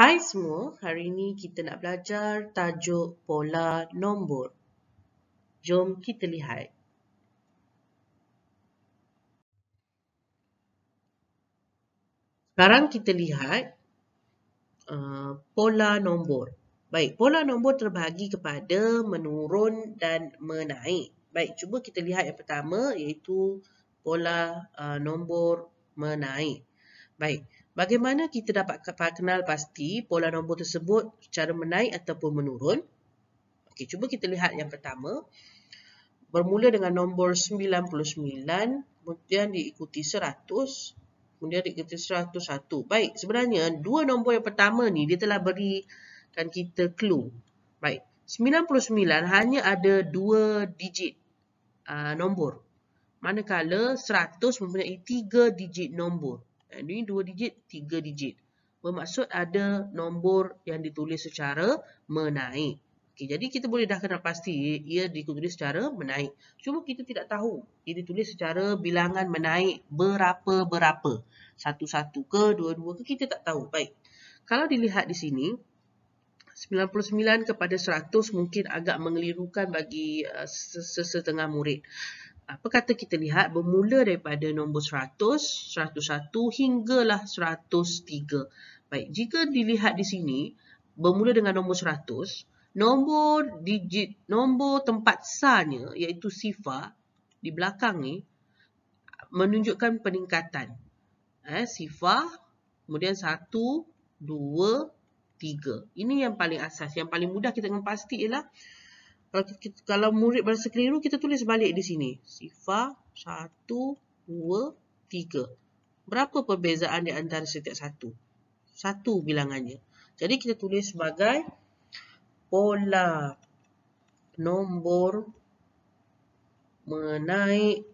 Hai semua, hari ini kita nak belajar tajuk pola nombor. Jom kita lihat. Sekarang kita lihat uh, pola nombor. Baik, pola nombor terbahagi kepada menurun dan menaik. Baik, cuba kita lihat yang pertama iaitu pola uh, nombor menaik. Baik. Baik. Bagaimana kita dapat kenal pasti pola nombor tersebut secara menaik ataupun menurun? Okey, cuba kita lihat yang pertama. Bermula dengan nombor 99, kemudian diikuti 100, kemudian diikuti 101. Baik, sebenarnya dua nombor yang pertama ni dia telah berikan kita clue. Baik, 99 hanya ada dua digit uh, nombor. Manakala 100 mempunyai tiga digit nombor. Ini eh, dua digit, tiga digit. Bermaksud ada nombor yang ditulis secara menaik. Okay, jadi kita boleh dah kenal pasti ia ditulis secara menaik. Cuma kita tidak tahu ia ditulis secara bilangan menaik berapa-berapa. Satu-satu ke dua-dua ke kita tak tahu. Baik, kalau dilihat di sini, 99 kepada 100 mungkin agak mengelirukan bagi eh, sesetengah murid apa kata kita lihat bermula daripada nombor 100, 101 hinggalah 103. Baik, jika dilihat di sini bermula dengan nombor 100, nombor digit nombor tempat sanya iaitu sifar di belakang ni menunjukkan peningkatan. Eh, sifar kemudian 1 2 3. Ini yang paling asas, yang paling mudah kita dengan pasti ialah kalau, kita, kalau murid berasa keliru, kita tulis balik di sini. Sifar 1, 2, 3. Berapa perbezaan di antara setiap satu? Satu bilangannya. Jadi kita tulis sebagai pola nombor menaik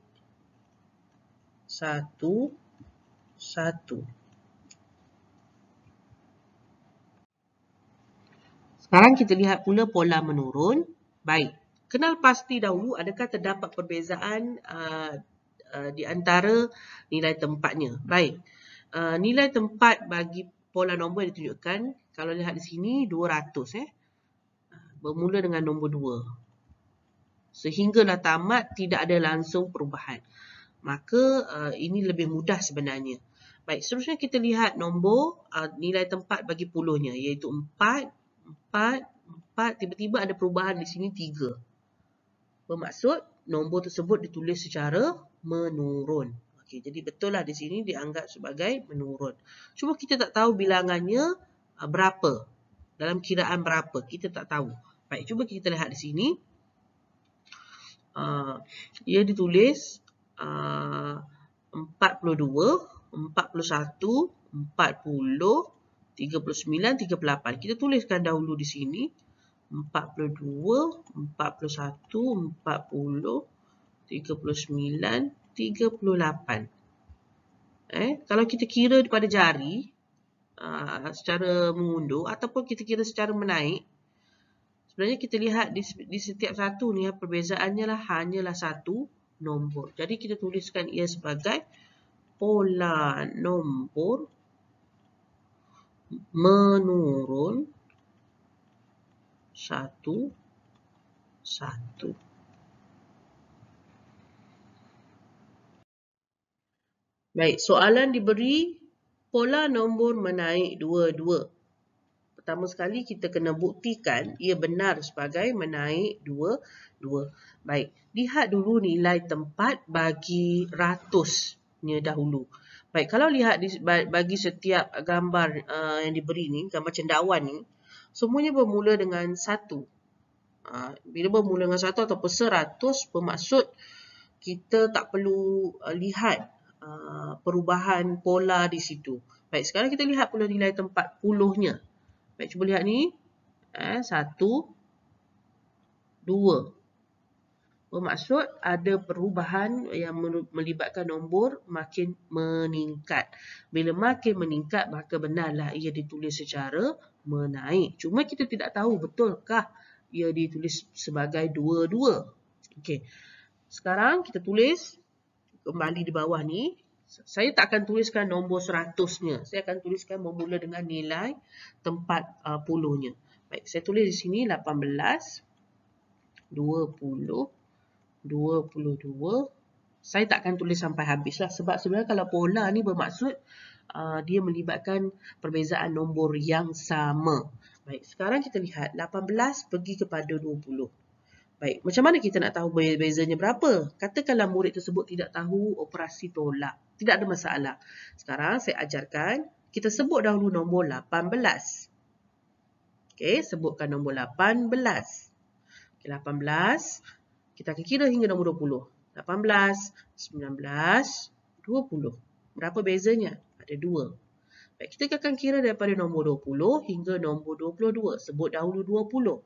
satu satu. Sekarang kita lihat pula pola menurun. Baik, kenal pasti dahulu adakah terdapat perbezaan uh, uh, di antara nilai tempatnya. Baik, uh, nilai tempat bagi pola nombor yang ditunjukkan, kalau lihat di sini 200 eh. Bermula dengan nombor 2. Sehinggalah tamat tidak ada langsung perubahan. Maka uh, ini lebih mudah sebenarnya. Baik, seterusnya kita lihat nombor uh, nilai tempat bagi puluhnya iaitu 4, 4, 4, tiba-tiba ada perubahan di sini tiga. Bermaksud nombor tersebut ditulis secara menurun. Okey, jadi betul lah di sini dianggap sebagai menurun. Cuma kita tak tahu bilangannya ah, berapa. Dalam kiraan berapa, kita tak tahu. Baik, cuba kita lihat di sini. Uh, ia ditulis uh, 42, 41, 40, 39, 38. Kita tuliskan dahulu di sini. 42, 41, 40, 39, 38. Eh, kalau kita kira daripada jari uh, secara mengundur ataupun kita kira secara menaik, sebenarnya kita lihat di, di setiap satu ni ya, perbezaannya lah, hanyalah satu nombor. Jadi kita tuliskan ia sebagai pola nombor 39 menurun satu satu. Baik, soalan diberi pola nombor menaik dua-dua. Pertama sekali kita kena buktikan ia benar sebagai menaik dua-dua. Baik, lihat dulu nilai tempat bagi ratusnya dahulu. Baik, kalau lihat di, bagi setiap gambar uh, yang diberi ni, gambar cendawan ni, semuanya bermula dengan satu. Uh, bila bermula dengan satu atau peseratus bermaksud kita tak perlu uh, lihat uh, perubahan pola di situ. Baik, sekarang kita lihat pula nilai tempat puluhnya. Baik, cuba lihat ni. Eh, satu, dua. Bermaksud ada perubahan yang melibatkan nombor makin meningkat. Bila makin meningkat, maka benarlah ia ditulis secara menaik. Cuma kita tidak tahu betulkah ia ditulis sebagai dua-dua. Okey. Sekarang kita tulis kembali di bawah ni. Saya tak akan tuliskan nombor seratusnya. Saya akan tuliskan bermula dengan nilai tempat uh, puluhnya. Baik, saya tulis di sini 18, 20. 22. Saya takkan tulis sampai habis lah sebab sebenarnya kalau pola ni bermaksud uh, dia melibatkan perbezaan nombor yang sama. Baik, sekarang kita lihat 18 pergi kepada 20. Baik, macam mana kita nak tahu bezanya berapa? Katakanlah murid tersebut tidak tahu operasi tolak. Tidak ada masalah. Sekarang saya ajarkan, kita sebut dahulu nombor 18. Okey, sebutkan nombor 18. Okey, 18. Kita akan kira hingga nombor 20. 18, 19, 20. Berapa bezanya? Ada 2. Baik, kita akan kira daripada nombor 20 hingga nombor 22. Sebut dahulu 20.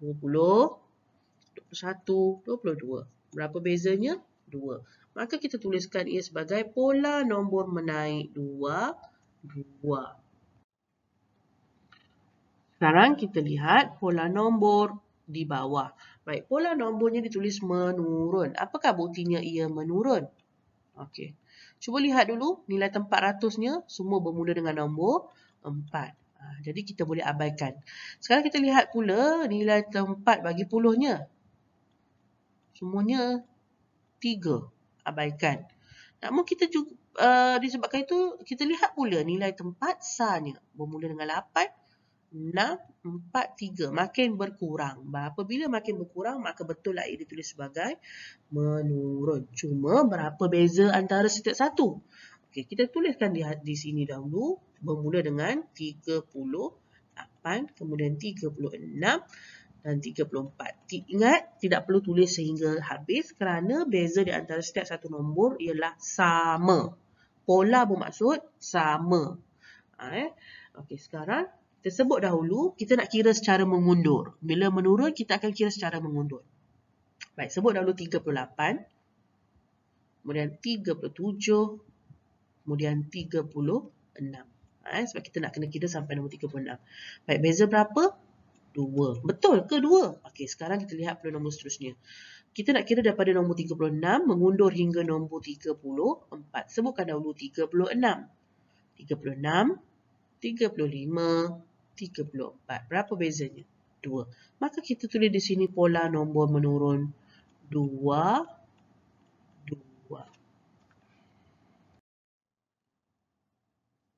20, 21, 22. Berapa bezanya? 2. Maka kita tuliskan ia sebagai pola nombor menaik 2, 2. Sekarang kita lihat pola nombor di bawah. Baik, pola nombornya ditulis menurun. Apakah buktinya ia menurun? Okey. Cuba lihat dulu nilai tempat ratusnya semua bermula dengan nombor 4. Ha, jadi kita boleh abaikan. Sekarang kita lihat pula nilai tempat bagi puluhnya. Semuanya 3. Abaikan. Namun kita juga uh, disebabkan itu kita lihat pula nilai tempat sahnya bermula dengan 8. 6, 4, 3. Makin berkurang. Apabila makin berkurang, maka betul lah ia ditulis sebagai menurun. Cuma berapa beza antara setiap satu? Okey, kita tuliskan di, di sini dahulu. Bermula dengan 38, kemudian 36 dan 34. Ingat, tidak perlu tulis sehingga habis kerana beza di antara setiap satu nombor ialah sama. Pola bermaksud sama. Ha, eh? Okey, sekarang kita sebut dahulu, kita nak kira secara mengundur. Bila menurun, kita akan kira secara mengundur. Baik, sebut dahulu 38, kemudian 37, kemudian 36. Eh, ha, sebab kita nak kena kira sampai nombor 36. Baik, beza berapa? 2. Betul ke 2? Okey, sekarang kita lihat puluh nombor seterusnya. Kita nak kira daripada nombor 36, mengundur hingga nombor 34. Sebutkan dahulu 36. 36, 35, 34. Berapa bezanya? 2. Maka kita tulis di sini pola nombor menurun 2, 2.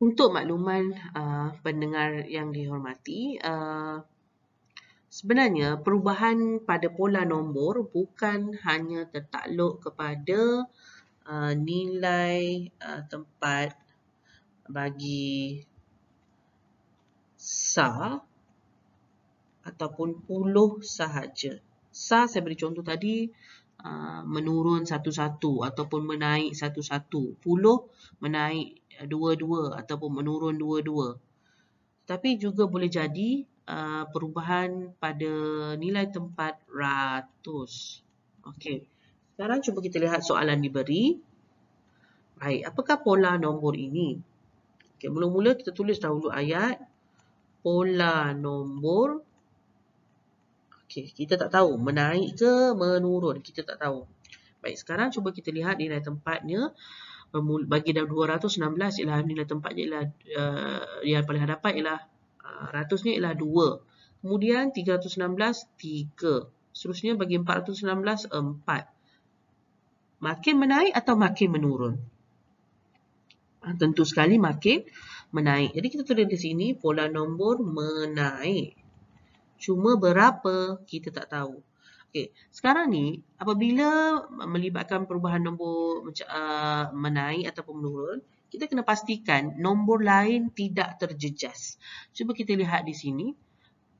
Untuk makluman uh, pendengar yang dihormati, uh, sebenarnya perubahan pada pola nombor bukan hanya tertakluk kepada uh, nilai uh, tempat bagi sa ataupun puluh sahaja. Sa saya beri contoh tadi uh, menurun satu-satu ataupun menaik satu-satu. Puluh menaik dua-dua ataupun menurun dua-dua. Tapi juga boleh jadi uh, perubahan pada nilai tempat ratus. Okey. Sekarang cuba kita lihat soalan diberi. Baik, apakah pola nombor ini? Okey, mula-mula kita tulis dahulu ayat pola nombor okey kita tak tahu menaik ke menurun kita tak tahu baik sekarang cuba kita lihat nilai tempatnya bagi dah 216 ialah nilai tempatnya ialah uh, yang paling hadapan ialah uh, 100 ni ialah 2 kemudian 316 3 seterusnya bagi 416 4 makin menaik atau makin menurun ah, tentu sekali makin menaik. Jadi kita tulis di sini pola nombor menaik. Cuma berapa kita tak tahu. Okey, sekarang ni apabila melibatkan perubahan nombor uh, menaik atau menurun, kita kena pastikan nombor lain tidak terjejas. Cuba kita lihat di sini.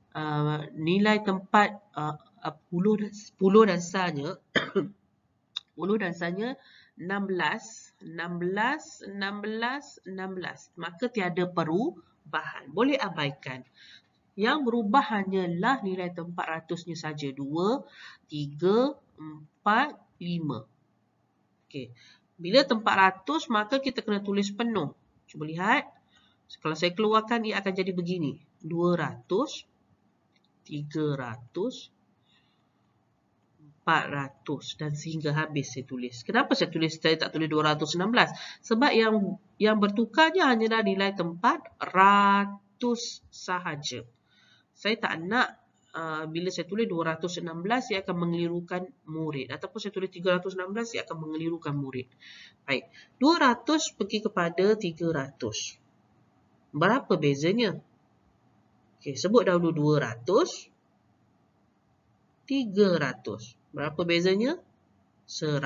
Uh, nilai tempat uh, 10 dan 10 dan sahnya 10 dan sahnya 16 16, 16, 16. Maka tiada perubahan. Boleh abaikan. Yang berubah hanyalah nilai tempat ratusnya saja. 2, 3, 4, 5. Okey. Bila tempat ratus, maka kita kena tulis penuh. Cuba lihat. Kalau saya keluarkan, ia akan jadi begini. 200, 300, 400. 400 dan sehingga habis saya tulis. Kenapa saya tulis saya tak tulis 216? Sebab yang yang bertukarnya hanyalah nilai tempat ratus sahaja. Saya tak nak Uh, bila saya tulis 216 ia akan mengelirukan murid ataupun saya tulis 316 ia akan mengelirukan murid. Baik, 200 pergi kepada 300. Berapa bezanya? Okey, sebut dahulu 200 300. Berapa bezanya? 100.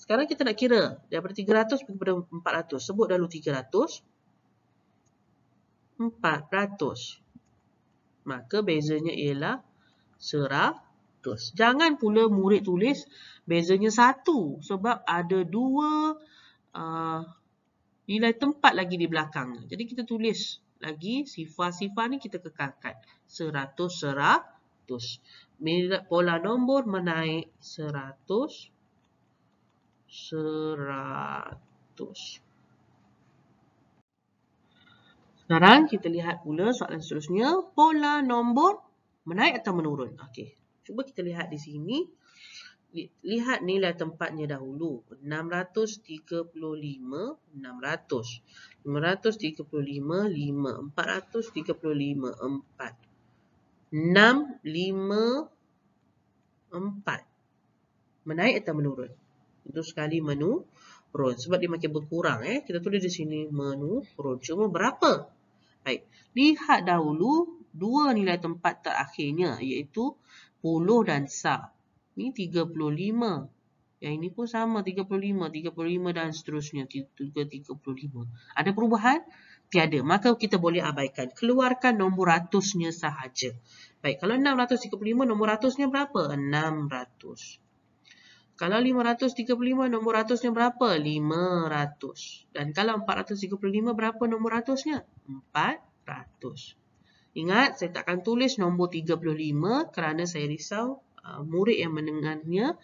Sekarang kita nak kira daripada 300 kepada 400. Sebut dahulu 300. 400. Maka bezanya ialah 100. Jangan pula murid tulis bezanya 1. Sebab ada 2 uh, nilai tempat lagi di belakang. Jadi kita tulis lagi sifar-sifar ni kita kekalkan. 100, 100 bila pola nombor menaik seratus seratus. sekarang kita lihat pula soalan seterusnya pola nombor menaik atau menurun okey cuba kita lihat di sini lihat nilai tempatnya dahulu 635 600 535 5 435 4 6, 5, 4. Menaik atau menurun? Itu sekali menurun. Sebab dia makin berkurang. Eh. Kita tulis di sini menurun. Cuma berapa? Baik. Lihat dahulu dua nilai tempat terakhirnya iaitu puluh dan sa. Ini 35. Yang ini pun sama 35. 35 dan seterusnya. 35. Ada perubahan? tiada. Maka kita boleh abaikan. Keluarkan nombor ratusnya sahaja. Baik, kalau 635, nombor ratusnya berapa? 600. Kalau 535, nombor ratusnya berapa? 500. Dan kalau 435, berapa nombor ratusnya? 400. Ingat, saya takkan tulis nombor 35 kerana saya risau uh, murid yang mendengarnya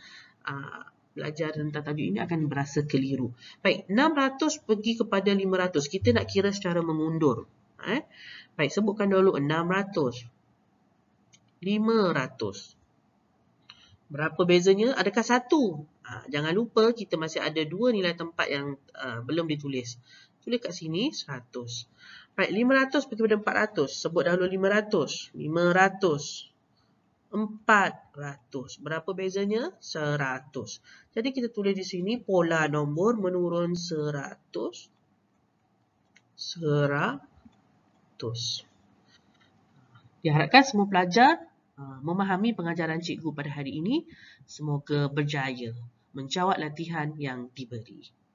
uh, belajar tentang tajuk ini akan berasa keliru. Baik, 600 pergi kepada 500. Kita nak kira secara mengundur. Eh? Baik, sebutkan dulu 600. 500. Berapa bezanya? Adakah satu? Ha, jangan lupa kita masih ada dua nilai tempat yang uh, belum ditulis. Tulis kat sini 100. Baik, 500 pergi kepada 400. Sebut dahulu 500. 500. 400. Berapa bezanya? 100. Jadi kita tulis di sini pola nombor menurun 100. 100. Diharapkan semua pelajar uh, memahami pengajaran cikgu pada hari ini. Semoga berjaya menjawab latihan yang diberi.